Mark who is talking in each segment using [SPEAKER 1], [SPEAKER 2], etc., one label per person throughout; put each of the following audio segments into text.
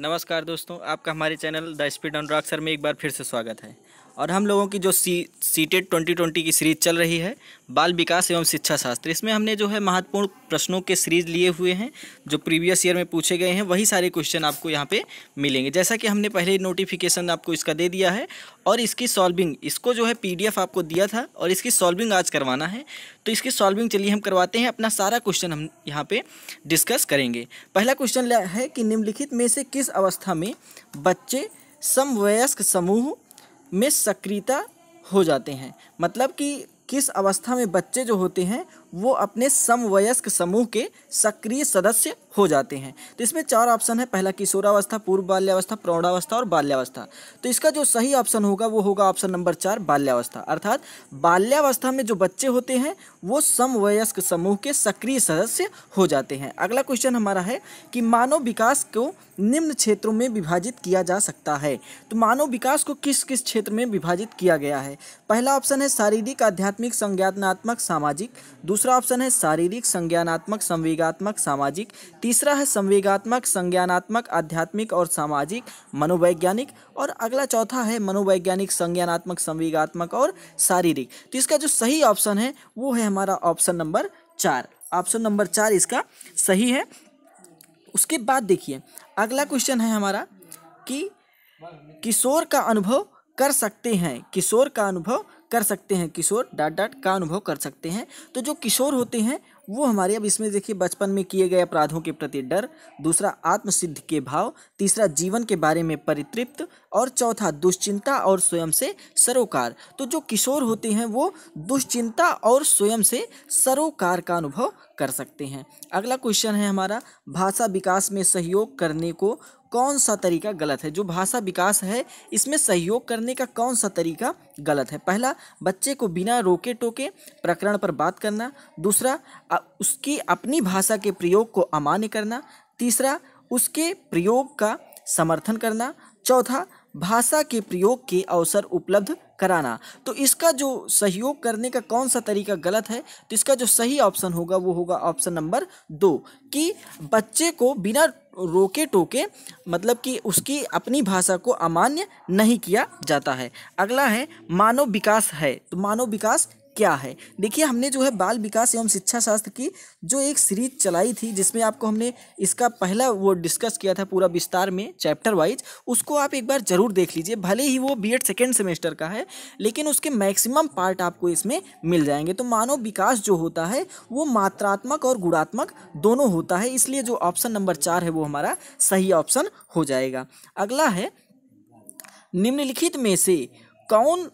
[SPEAKER 1] नमस्कार दोस्तों आपका हमारे channel the speed on Roxer में एक बार फिर से स्वागत है और हम लोगों की जो सी सीटेड ट्वेंटी ट्वेंटी की सीरीज चल रही है बाल विकास एवं शिक्षा शास्त्र इसमें हमने जो है महत्वपूर्ण प्रश्नों के सीरीज लिए हुए हैं जो प्रीवियस ईयर में पूछे गए हैं वही सारे क्वेश्चन आपको यहाँ पे मिलेंगे जैसा कि हमने पहले नोटिफिकेशन आपको इसका दे दिया है और इसकी सॉल्विंग इसको जो है पी आपको दिया था और इसकी सॉल्विंग आज करवाना है तो इसकी सॉल्विंग चलिए हम करवाते हैं अपना सारा क्वेश्चन हम यहाँ पर डिस्कस करेंगे पहला क्वेश्चन है कि निम्नलिखित में से किस अवस्था में बच्चे समवयस्क समूह में सक्रियता हो जाते हैं मतलब कि किस अवस्था में बच्चे जो होते हैं वो अपने समवयस्क समूह के सक्रिय सदस्य हो जाते हैं तो इसमें चार ऑप्शन है पहला किशोरावस्था पूर्व बाल्यावस्था प्रौढ़ावस्था और बाल्यावस्था तो इसका जो सही ऑप्शन होगा वो होगा ऑप्शन नंबर चार बाल्यावस्था अर्थात बाल्यावस्था में जो बच्चे होते हैं वो समवयस्क समूह के सक्रिय सदस्य हो जाते हैं अगला क्वेश्चन हमारा है कि मानव विकास को निम्न क्षेत्रों में विभाजित किया जा सकता है तो मानव विकास को किस किस क्षेत्र में विभाजित किया गया है पहला ऑप्शन है शारीरिक आध्यात्मिक संज्ञानात्मक सामाजिक दूसरा ऑप्शन है शारीरिक संज्ञानात्मक संवेगात्मक सामाजिक तीसरा है संवेगात्मक संज्ञानात्मक आध्यात्मिक और सामाजिक मनोवैज्ञानिक और अगला चौथा है मनोवैज्ञानिक संज्ञानात्मक संवेगात्मक और शारीरिक तो इसका जो सही ऑप्शन है वो है हमारा ऑप्शन नंबर चार ऑप्शन नंबर चार इसका सही है उसके बाद देखिए अगला क्वेश्चन है हमारा कि किशोर का अनुभव कर सकते हैं किशोर का अनुभव कर सकते हैं किशोर डाट डाट का अनुभव कर सकते हैं तो जो किशोर होते हैं वो हमारे अब इसमें देखिए बचपन में किए गए अपराधों के प्रति डर दूसरा आत्मसिद्ध के भाव तीसरा जीवन के बारे में परितृप्त और चौथा दुश्चिंता और स्वयं से सरोकार तो जो किशोर होते हैं वो दुश्चिंता और स्वयं से सरोकार का अनुभव कर सकते हैं अगला क्वेश्चन है हमारा भाषा विकास में सहयोग करने को कौन सा तरीका गलत है जो भाषा विकास है इसमें सहयोग करने का कौन सा तरीका गलत है पहला बच्चे को बिना रोके टोके प्रकरण पर बात करना दूसरा उसकी अपनी भाषा के प्रयोग को अमान्य करना तीसरा उसके प्रयोग का समर्थन करना चौथा भाषा के प्रयोग के अवसर उपलब्ध कराना तो इसका जो सहयोग करने का कौन सा तरीका गलत है तो इसका जो सही ऑप्शन होगा वो होगा ऑप्शन नंबर दो कि बच्चे को बिना रोके टोके मतलब कि उसकी अपनी भाषा को अमान्य नहीं किया जाता है अगला है मानव विकास है तो मानव विकास क्या है देखिए हमने जो है बाल विकास एवं शिक्षा शास्त्र की जो एक सीरीज चलाई थी जिसमें आपको हमने इसका पहला वो डिस्कस किया था पूरा विस्तार में चैप्टर वाइज उसको आप एक बार ज़रूर देख लीजिए भले ही वो बी एड सेकेंड सेमेस्टर का है लेकिन उसके मैक्सिमम पार्ट आपको इसमें मिल जाएंगे तो मानव विकास जो होता है वो मात्रात्मक और गुणात्मक दोनों होता है इसलिए जो ऑप्शन नंबर चार है वो हमारा सही ऑप्शन हो जाएगा अगला है निम्नलिखित में से कौन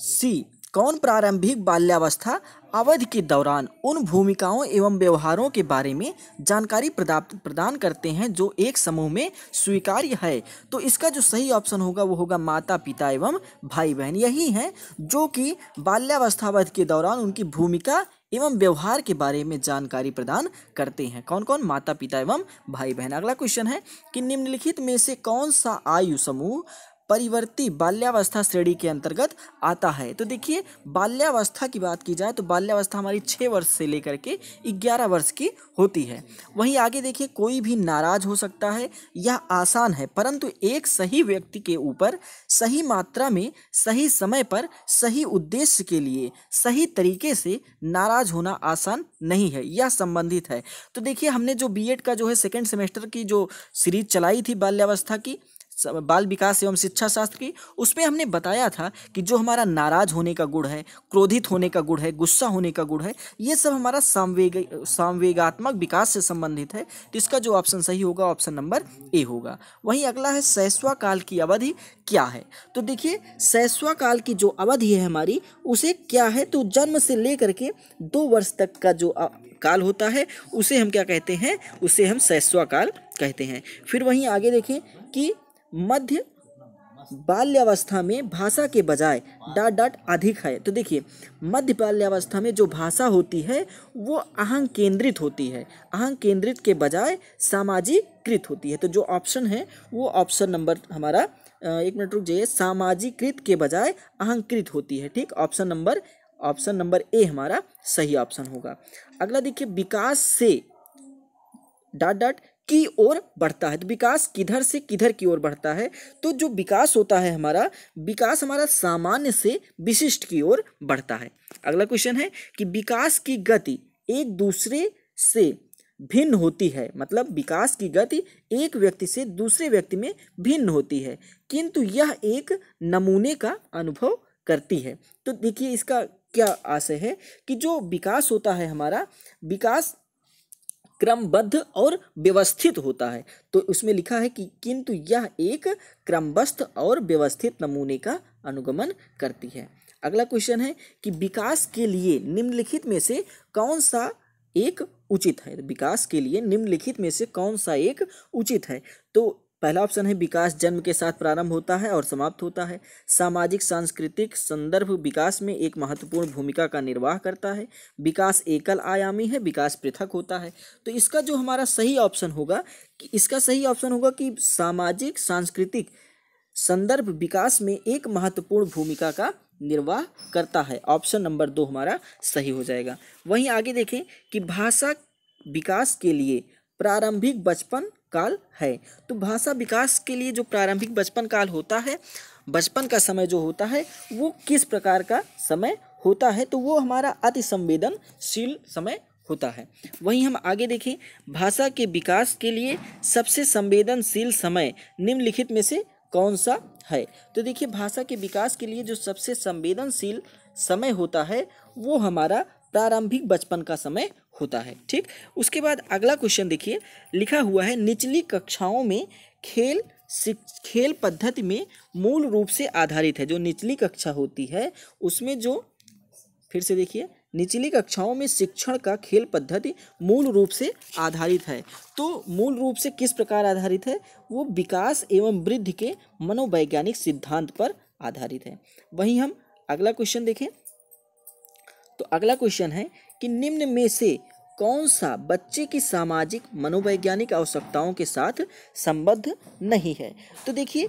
[SPEAKER 1] सी कौन प्रारंभिक बाल्यावस्था अवधि के दौरान उन भूमिकाओं एवं व्यवहारों के बारे में जानकारी प्रदान करते हैं जो एक समूह में स्वीकार्य है तो इसका जो सही ऑप्शन होगा वो होगा माता पिता एवं भाई बहन यही हैं जो कि बाल्यावस्था अवधि के दौरान उनकी भूमिका एवं व्यवहार के बारे में जानकारी प्रदान करते हैं कौन कौन माता पिता एवं भाई बहन अगला क्वेश्चन है कि निम्नलिखित में से कौन सा आयु समूह परिवर्ती बाल्यावस्था श्रेणी के अंतर्गत आता है तो देखिए बाल्यावस्था की बात की जाए तो बाल्यावस्था हमारी छः वर्ष से लेकर के ग्यारह वर्ष की होती है वहीं आगे देखिए कोई भी नाराज हो सकता है यह आसान है परंतु एक सही व्यक्ति के ऊपर सही मात्रा में सही समय पर सही उद्देश्य के लिए सही तरीके से नाराज होना आसान नहीं है यह संबंधित है तो देखिए हमने जो बी का जो है सेकेंड सेमेस्टर की जो सीरीज चलाई थी बाल्यावस्था की बाल विकास एवं शिक्षा शास्त्र की उसमें हमने बताया था कि जो हमारा नाराज होने का गुण है क्रोधित होने का गुण है गुस्सा होने का गुण है ये सब हमारा सामवेग सामवेगात्मक विकास से संबंधित है तो इसका जो ऑप्शन सही होगा ऑप्शन नंबर ए होगा वहीं अगला है सैस्वा काल की अवधि क्या है तो देखिए सैस्वा काल की जो अवधि है हमारी उसे क्या है तो जन्म से लेकर के दो वर्ष तक का जो काल होता है उसे हम क्या कहते हैं उसे हम सैस्वा काल कहते हैं फिर वहीं आगे देखें कि मध्य बाल्यावस्था में भाषा के बजाय डाट डाट अधिक है तो देखिए मध्य बाल्यावस्था में जो भाषा होती है वो अहं केंद्रित होती है अहं केंद्रित के बजाय सामाजिकृत होती है तो जो ऑप्शन है वो ऑप्शन नंबर हमारा एक मिनट रुक जाइए सामाजिकृत के बजाय अहंकृत होती है ठीक option number option number A हमारा सही ऑप्शन होगा अगला देखिए विकास से डाट डॉट की ओर बढ़ता है तो विकास किधर से किधर की ओर बढ़ता है तो जो विकास होता है हमारा विकास हमारा सामान्य से विशिष्ट की ओर बढ़ता है अगला क्वेश्चन है कि विकास की गति एक दूसरे से भिन्न होती है मतलब विकास की गति एक व्यक्ति से दूसरे व्यक्ति में भिन्न होती है किंतु यह एक नमूने का अनुभव करती है तो देखिए इसका क्या आशय है कि जो विकास होता है हमारा विकास क्रमबद्ध और व्यवस्थित होता है तो उसमें लिखा है कि किंतु यह एक क्रमबद्ध और व्यवस्थित नमूने का अनुगमन करती है अगला क्वेश्चन है कि विकास के लिए निम्नलिखित में से कौन सा एक उचित है विकास के लिए निम्नलिखित में से कौन सा एक उचित है तो पहला ऑप्शन है विकास जन्म के साथ प्रारंभ होता है और समाप्त होता है सामाजिक सांस्कृतिक संदर्भ विकास में एक महत्वपूर्ण भूमिका का निर्वाह करता है विकास एकल आयामी है विकास पृथक होता है तो इसका जो हमारा सही ऑप्शन होगा कि इसका सही ऑप्शन होगा कि सामाजिक सांस्कृतिक संदर्भ विकास में एक महत्वपूर्ण भूमिका का निर्वाह करता है ऑप्शन नंबर दो हमारा सही हो जाएगा वहीं आगे देखें कि भाषा विकास के लिए प्रारंभिक बचपन काल है तो भाषा विकास के लिए जो प्रारंभिक बचपन काल होता है बचपन का समय जो होता है वो किस प्रकार का समय होता है तो वो हमारा अति संवेदनशील समय होता है वहीं हम आगे देखें भाषा के विकास के लिए सबसे संवेदनशील समय निम्नलिखित में से कौन सा है तो देखिए भाषा के विकास के लिए जो सबसे संवेदनशील समय होता है वो हमारा प्रारंभिक बचपन का समय होता है ठीक उसके बाद अगला क्वेश्चन देखिए लिखा हुआ है निचली कक्षाओं में खेल खेल पद्धति में मूल रूप से आधारित है जो निचली कक्षा होती है उसमें जो फिर से देखिए निचली कक्षाओं में शिक्षण का खेल पद्धति मूल रूप से आधारित है तो मूल रूप से किस प्रकार आधारित है वो विकास एवं वृद्धि के मनोवैज्ञानिक सिद्धांत पर आधारित है वहीं हम अगला क्वेश्चन देखें तो अगला क्वेश्चन है कि निम्न में से कौन सा बच्चे की सामाजिक मनोवैज्ञानिक आवश्यकताओं के साथ संबद्ध नहीं है तो देखिए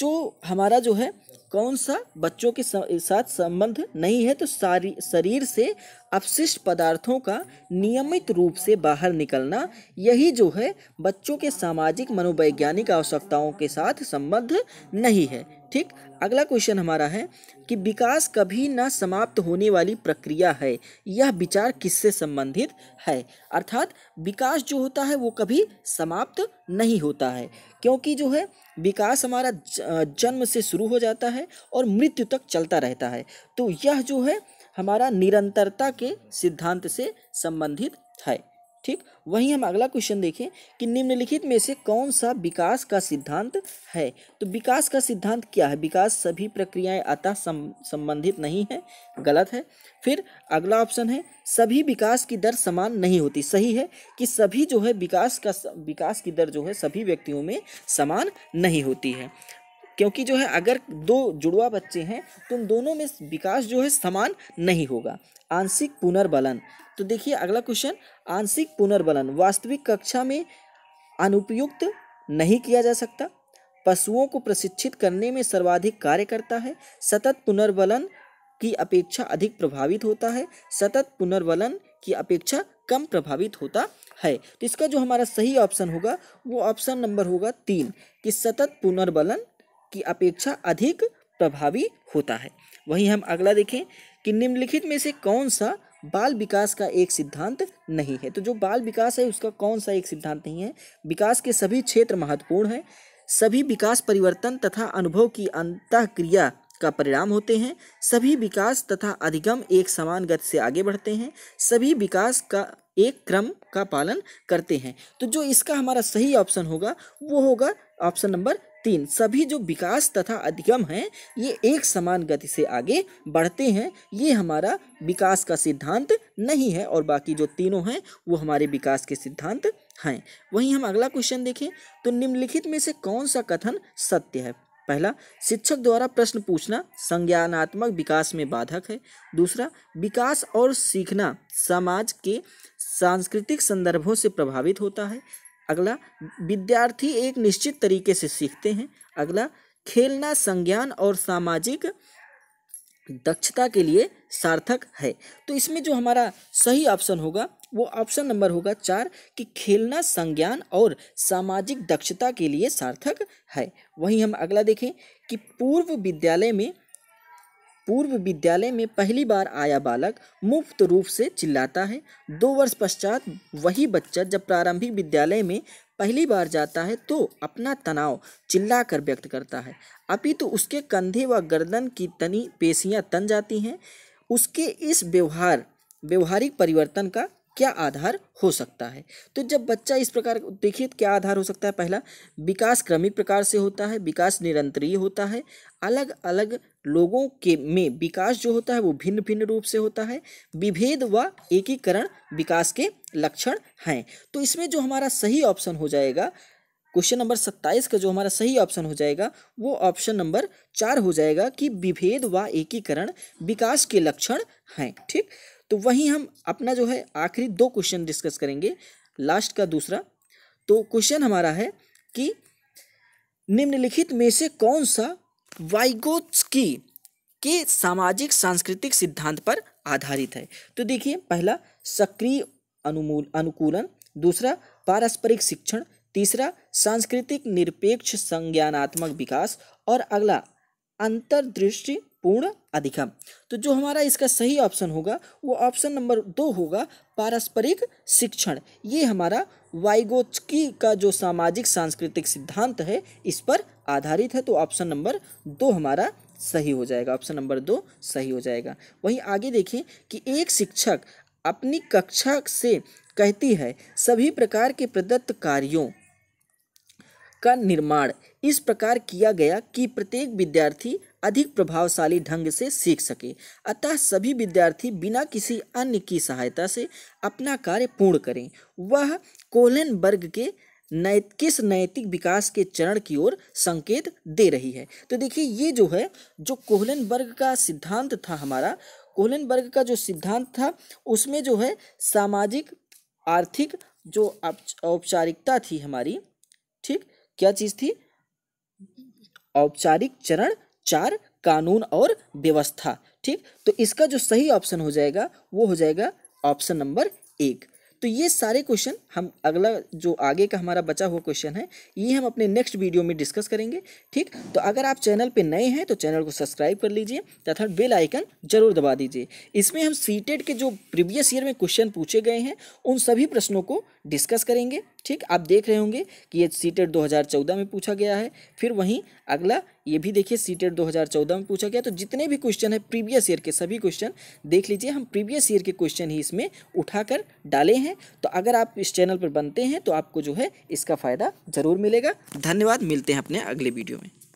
[SPEAKER 1] जो हमारा जो है कौन सा बच्चों के साथ संबंध नहीं है तो सारी शरीर से अपशिष्ट पदार्थों का नियमित रूप से बाहर निकलना यही जो है बच्चों के सामाजिक मनोवैज्ञानिक आवश्यकताओं के साथ संबद्ध नहीं है ठीक अगला क्वेश्चन हमारा है कि विकास कभी ना समाप्त होने वाली प्रक्रिया है यह विचार किससे संबंधित है अर्थात विकास जो होता है वो कभी समाप्त नहीं होता है क्योंकि जो है विकास हमारा जन्म से शुरू हो जाता है और मृत्यु तक चलता रहता है तो यह जो है हमारा निरंतरता के सिद्धांत से संबंधित है ठीक वहीं हम अगला क्वेश्चन देखें कि निम्नलिखित में से कौन सा विकास का सिद्धांत है तो विकास का सिद्धांत क्या है विकास सभी प्रक्रियाएं अतः संबंधित नहीं है गलत है फिर अगला ऑप्शन है सभी विकास की दर समान नहीं होती सही है कि सभी जो है विकास का विकास की दर जो है सभी व्यक्तियों में समान नहीं होती है क्योंकि जो है अगर दो जुड़वा बच्चे हैं तो उन दोनों में विकास जो है समान नहीं होगा आंशिक पुनर्बलन तो देखिए अगला क्वेश्चन आंशिक पुनर्बलन वास्तविक कक्षा में अनुपयुक्त नहीं किया जा सकता पशुओं को प्रशिक्षित करने में सर्वाधिक कार्य करता है सतत पुनर्बलन की अपेक्षा अधिक प्रभावित होता है सतत पुनर्बलन की अपेक्षा कम प्रभावित होता है तो इसका जो हमारा सही ऑप्शन होगा वो ऑप्शन नंबर होगा तीन कि सतत पुनर्बलन की अपेक्षा अधिक प्रभावी होता है वहीं हम अगला देखें कि निम्नलिखित में से कौन सा बाल विकास का एक सिद्धांत नहीं है तो जो बाल विकास है उसका कौन सा एक सिद्धांत नहीं है विकास के सभी क्षेत्र महत्वपूर्ण हैं सभी विकास परिवर्तन तथा अनुभव की अंत क्रिया का परिणाम होते हैं सभी विकास तथा अधिगम एक समान गति से आगे बढ़ते हैं सभी विकास का एक क्रम का पालन करते हैं तो जो इसका हमारा सही ऑप्शन होगा वो होगा ऑप्शन नंबर तीन सभी जो विकास तथा अधिगम हैं ये एक समान गति से आगे बढ़ते हैं ये हमारा विकास का सिद्धांत नहीं है और बाकी जो तीनों हैं वो हमारे विकास के सिद्धांत हैं वहीं हम अगला क्वेश्चन देखें तो निम्नलिखित में से कौन सा कथन सत्य है पहला शिक्षक द्वारा प्रश्न पूछना संज्ञानात्मक विकास में बाधक है दूसरा विकास और सीखना समाज के सांस्कृतिक संदर्भों से प्रभावित होता है अगला विद्यार्थी एक निश्चित तरीके से सीखते हैं अगला खेलना संज्ञान और सामाजिक दक्षता के लिए सार्थक है तो इसमें जो हमारा सही ऑप्शन होगा वो ऑप्शन नंबर होगा चार कि खेलना संज्ञान और सामाजिक दक्षता के लिए सार्थक है वहीं हम अगला देखें कि पूर्व विद्यालय में पूर्व विद्यालय में पहली बार आया बालक मुफ्त रूप से चिल्लाता है दो वर्ष पश्चात वही बच्चा जब प्रारंभिक विद्यालय में पहली बार जाता है तो अपना तनाव चिल्ला कर व्यक्त करता है अपितु तो उसके कंधे व गर्दन की तनी पेशियां तन जाती हैं उसके इस व्यवहार व्यवहारिक परिवर्तन का क्या आधार हो सकता है तो जब बच्चा इस प्रकार देखिए तो क्या आधार हो सकता है पहला विकास क्रमिक प्रकार से होता है विकास निरंतरीय होता है अलग अलग लोगों के में विकास जो होता है वो भिन्न भिन्न रूप से होता है विभेद व एकीकरण विकास के लक्षण हैं तो इसमें जो हमारा सही ऑप्शन हो जाएगा क्वेश्चन नंबर सत्ताईस का जो हमारा सही ऑप्शन हो जाएगा वो ऑप्शन नंबर चार हो जाएगा कि विभेद व एकीकरण विकास के लक्षण हैं ठीक तो वहीं हम अपना जो है आखिरी दो क्वेश्चन डिस्कस करेंगे लास्ट का दूसरा तो क्वेश्चन हमारा है कि निम्नलिखित में से कौन सा की के सामाजिक सांस्कृतिक सिद्धांत पर आधारित है तो देखिए पहला सक्रिय अनुमूल अनुकूलन दूसरा पारस्परिक शिक्षण तीसरा सांस्कृतिक निरपेक्ष संज्ञानात्मक विकास और अगला अंतर्दृष्टि पूर्ण अधिकम तो जो हमारा इसका सही ऑप्शन होगा वो ऑप्शन नंबर दो होगा पारस्परिक शिक्षण ये हमारा वाइगोचकी का जो सामाजिक सांस्कृतिक सिद्धांत है इस पर आधारित है तो ऑप्शन नंबर दो हमारा सही हो जाएगा ऑप्शन नंबर दो सही हो जाएगा वहीं आगे देखें कि एक शिक्षक अपनी कक्षा से कहती है सभी प्रकार के प्रदत्त कार्यों का निर्माण इस प्रकार किया गया कि प्रत्येक विद्यार्थी अधिक प्रभावशाली ढंग से सीख सके अतः सभी विद्यार्थी बिना किसी अन्य की सहायता से अपना कार्य पूर्ण करें वह कोलन वर्ग के नैत किस नैतिक विकास के चरण की ओर संकेत दे रही है तो देखिए ये जो है जो कोहलन वर्ग का सिद्धांत था हमारा कोहलन वर्ग का जो सिद्धांत था उसमें जो है सामाजिक आर्थिक जो औपचारिकता थी हमारी ठीक क्या चीज़ थी औपचारिक चरण चार कानून और व्यवस्था ठीक तो इसका जो सही ऑप्शन हो जाएगा वो हो जाएगा ऑप्शन नंबर एक तो ये सारे क्वेश्चन हम अगला जो आगे का हमारा बचा हुआ क्वेश्चन है ये हम अपने नेक्स्ट वीडियो में डिस्कस करेंगे ठीक तो अगर आप चैनल पे नए हैं तो चैनल को सब्सक्राइब कर लीजिए तथा बेल आइकन जरूर दबा दीजिए इसमें हम सीटेड के जो प्रीवियस ईयर में क्वेश्चन पूछे गए हैं उन सभी प्रश्नों को डिस्कस करेंगे ठीक आप देख रहे होंगे कि ये सीटेड दो में पूछा गया है फिर वहीं अगला ये भी देखिए सीटेट 2014 में पूछा गया तो जितने भी क्वेश्चन है प्रीवियस ईयर के सभी क्वेश्चन देख लीजिए हम प्रीवियस ईयर के क्वेश्चन ही इसमें उठाकर डाले हैं तो अगर आप इस चैनल पर बनते हैं तो आपको जो है इसका फ़ायदा ज़रूर मिलेगा धन्यवाद मिलते हैं अपने अगले वीडियो में